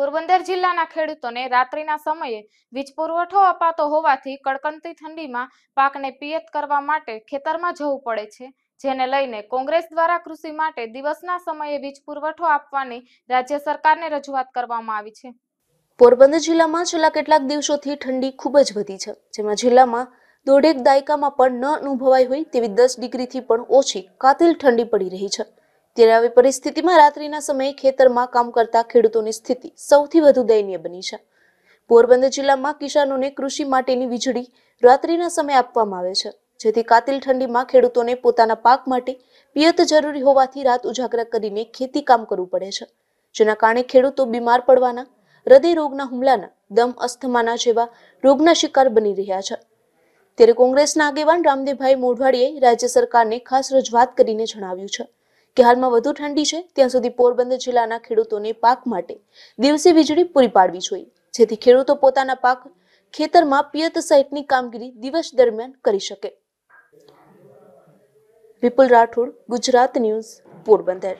પોરબંદર જિલ્લાના ખેડૂતોને રાત્રિના સમયે વીજ પુરવઠો અપાતો હોવાથી કડકડતી ઠંડીમાં પાકને પિયત કરવા માટે ખેતરમાં જવું પડે છે જેને લઈને કોંગ્રેસ દ્વારા કૃષિ માટે દિવસના સમયે વીજ પુરવઠો આપવાની રાજ્ય સરકારને રજૂઆત કરવામાં આવી છે પોરબંદર જિલ્લામાં છેલ્લા કેટલાક દિવસોથી ઠંડી ખૂબ જ વધી છે જેમાં જિલ્લામાં દોઢેક દાયકામાં પણ ન અનુભવાઈ હોય તેવી દસ ડિગ્રીથી પણ ઓછી કાતિલ ઠંડી પડી રહી છે ત્યારે આવી પરિસ્થિતિમાં રાત્રિના સમયે ખેતરમાં કામ કરતા ખેડૂતોની સ્થિતિ સૌથી વધુ દયનીય બની છે પોરબંદર જિલ્લામાં કિસાનોને કૃષિ માટેની વીજળી રાત્રિના સમયે આપવામાં આવે છે જેથી કાતિલ ઠંડીમાં ખેડૂતોને પોતાના પાક માટે પિયત જરૂરી હોવાથી રાત ઉજાગરા કરીને ખેતી કામ કરવું પડે છે જેના કારણે ખેડૂતો બીમાર પડવાના હૃદય રોગના હુમલાના દમ અસ્થમાના જેવા રોગના શિકાર બની રહ્યા છે ત્યારે કોંગ્રેસના આગેવાન રામદેવભાઈ મોઢવાડીએ રાજ્ય સરકારને ખાસ રજૂઆત કરીને જણાવ્યું છે કે હાલમાં વધુ ઠંડી છે ત્યાં સુધી પોરબંદર જિલ્લાના ખેડૂતોને પાક માટે દિવસે વીજળી પૂરી પાડવી જોઈએ જેથી ખેડૂતો પોતાના પાક ખેતરમાં પિયત સહિતની કામગીરી દિવસ દરમિયાન કરી શકે વિપુલ રાઠોડ ગુજરાત ન્યૂઝ પોરબંદર